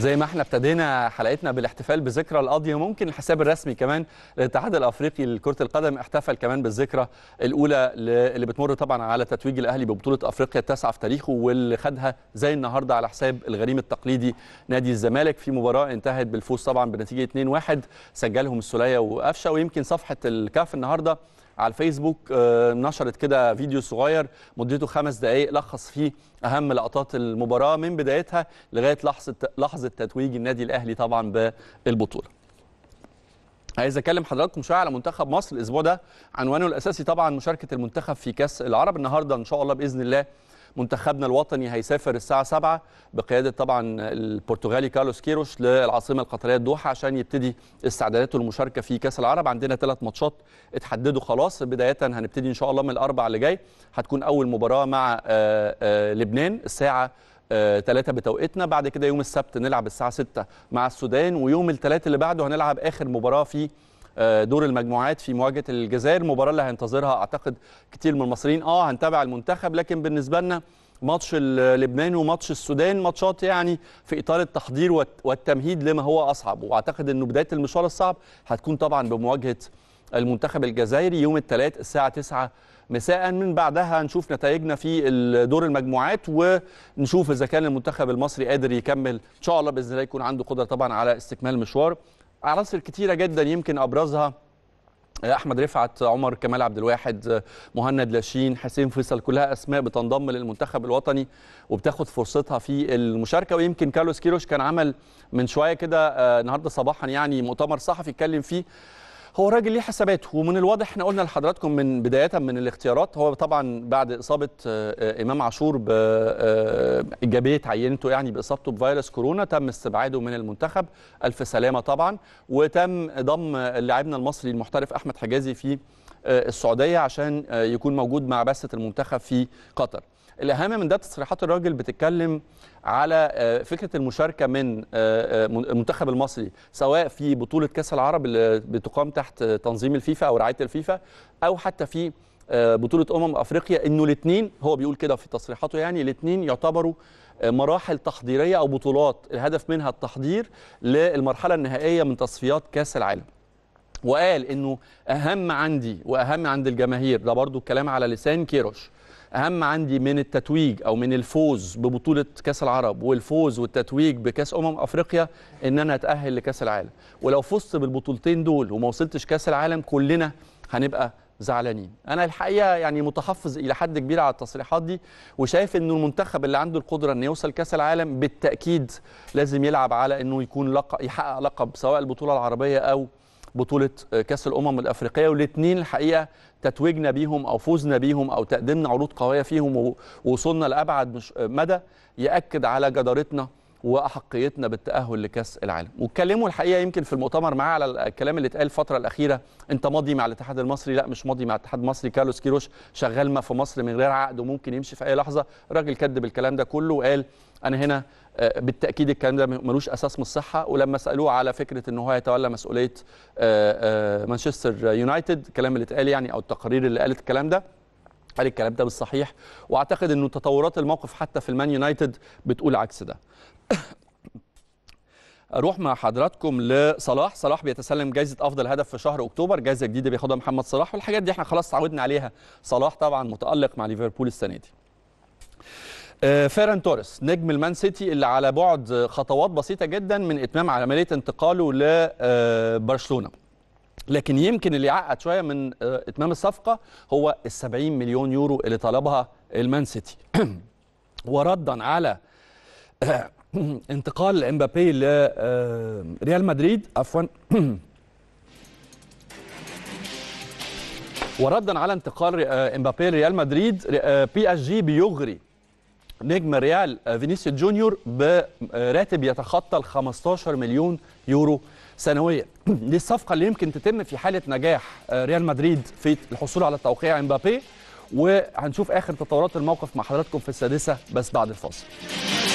زي ما احنا ابتدينا حلقتنا بالاحتفال بذكرى القاضيه ممكن الحساب الرسمي كمان للاتحاد الافريقي لكره القدم احتفل كمان بالذكرى الاولى اللي بتمر طبعا على تتويج الاهلي ببطوله افريقيا التاسعه في تاريخه واللي خدها زي النهارده على حساب الغريم التقليدي نادي الزمالك في مباراه انتهت بالفوز طبعا بنتيجه 2-1 سجلهم السوليه وقفشه ويمكن صفحه الكاف النهارده على الفيسبوك آه، نشرت كده فيديو صغير مدته خمس دقائق لخص فيه اهم لقطات المباراه من بدايتها لغايه لحظه لحظه تتويج النادي الاهلي طبعا بالبطوله. عايز اكلم حضراتكم شويه على منتخب مصر الاسبوع ده عنوانه الاساسي طبعا مشاركه المنتخب في كاس العرب النهارده ان شاء الله باذن الله منتخبنا الوطني هيسافر الساعه 7 بقياده طبعا البرتغالي كارلوس كيروش للعاصمه القطريه الدوحه عشان يبتدي استعداداته للمشاركه في كاس العرب عندنا ثلاث ماتشات اتحددوا خلاص بدايه هنبتدي ان شاء الله من الاربع اللي جاي هتكون اول مباراه مع آآ آه، آآ آه، لبنان الساعه ثلاثة آه، بتوقيتنا بعد كده يوم السبت نلعب الساعه 6 مع السودان ويوم الثلاث اللي بعده هنلعب اخر مباراه في آه، دور المجموعات في مواجهه الجزائر المباراه اللي هينتظرها اعتقد كتير من المصريين اه هنتابع المنتخب لكن بالنسبه لنا ماتش لبنان وماتش السودان ماتشات يعني في اطار التحضير والتمهيد لما هو اصعب واعتقد انه بدايه المشوار الصعب هتكون طبعا بمواجهه المنتخب الجزائري يوم الثلاث الساعه 9 مساء من بعدها نشوف نتائجنا في دور المجموعات ونشوف اذا كان المنتخب المصري قادر يكمل ان شاء الله باذن الله يكون عنده قدره طبعا على استكمال مشوار عناصر كتيره جدا يمكن ابرزها آه، احمد رفعت عمر كمال عبد الواحد آه، مهند لاشين حسين فيصل كلها اسماء بتنضم للمنتخب الوطني وبتاخد فرصتها في المشاركه ويمكن كارلوس كيروش كان عمل من شويه كده آه، النهارده صباحا يعني مؤتمر صحفي اتكلم فيه هو الراجل ليه حساباته ومن الواضح احنا قلنا لحضراتكم من بدايه من الاختيارات هو طبعا بعد اصابه آه، آه، امام عاشور بايجابيه آه، عينته يعني باصابته بفيروس كورونا تم استبعاده من المنتخب الف سلامه طبعا وتم ضم لاعبنا المصري المحترف احمد حجازي في السعوديه عشان يكون موجود مع بعثه المنتخب في قطر الاهم من ده تصريحات الراجل بتتكلم على آه، فكره المشاركه آه، آه، من المنتخب المصري سواء في بطوله كاس العرب اللي بتقام تحت تنظيم الفيفا او رعايه الفيفا او حتى في بطوله امم افريقيا انه الاثنين هو بيقول كده في تصريحاته يعني الاثنين يعتبروا مراحل تحضيريه او بطولات الهدف منها التحضير للمرحله النهائيه من تصفيات كاس العالم وقال انه اهم عندي واهم عند الجماهير ده برضو الكلام على لسان كيروش اهم عندي من التتويج او من الفوز ببطوله كاس العرب والفوز والتتويج بكاس امم افريقيا ان انا اتاهل لكاس العالم ولو فزت بالبطولتين دول وما وصلتش كاس العالم كلنا هنبقى زعلانين انا الحقيقه يعني متحفظ الى حد كبير على التصريحات دي وشايف انه المنتخب اللي عنده القدره انه يوصل كاس العالم بالتاكيد لازم يلعب على انه يكون لق... يحقق لقب سواء البطوله العربيه او بطوله آه، كاس الامم الافريقيه والاثنين الحقيقه تتويجنا بيهم او فوزنا بيهم او تقدمنا عروض قويه فيهم ووصلنا لابعد آه، مدى ياكد على جدارتنا واحقيتنا بالتاهل لكاس العالم واتكلموا الحقيقه يمكن في المؤتمر معاه على الكلام اللي اتقال الفتره الاخيره انت ماضي مع الاتحاد المصري لا مش ماضي مع الاتحاد المصري كارلوس كيروش شغال ما في مصر من غير عقد وممكن يمشي في اي لحظه الراجل كذب الكلام ده كله وقال انا هنا آه، بالتاكيد الكلام ده ملوش اساس من الصحه ولما سالوه على فكره ان هو يتولى مسؤوليه آه، آه، مانشستر يونايتد الكلام اللي اتقال يعني او التقارير اللي قالت الكلام ده هل الكلام ده بالصحيح واعتقد انه تطورات الموقف حتى في المان يونايتد بتقول عكس ده اروح مع حضراتكم لصلاح صلاح بيتسلم جائزه افضل هدف في شهر اكتوبر جائزه جديده بياخدها محمد صلاح والحاجات دي احنا خلاص اتعودنا عليها صلاح طبعا متالق مع ليفربول السنه دي آه، فيران توريس نجم المان سيتي اللي على بعد خطوات بسيطه جدا من اتمام عمليه انتقاله لبرشلونه آه، لكن يمكن اللي عقد شويه من آه، اتمام الصفقه هو ال 70 مليون يورو اللي طلبها المان سيتي آه، آه، وردا على انتقال امبابي لريال مدريد عفوا وردا على انتقال امبابي لريال مدريد بي اس جي بيغري نجم ريال فينيسيوس جونيور براتب يتخطى ال 15 مليون يورو سنويا دي الصفقه اللي يمكن تتم في حاله نجاح ريال مدريد في الحصول على توقيع امبابي وهنشوف اخر تطورات الموقف مع حضراتكم في السادسه بس بعد الفاصل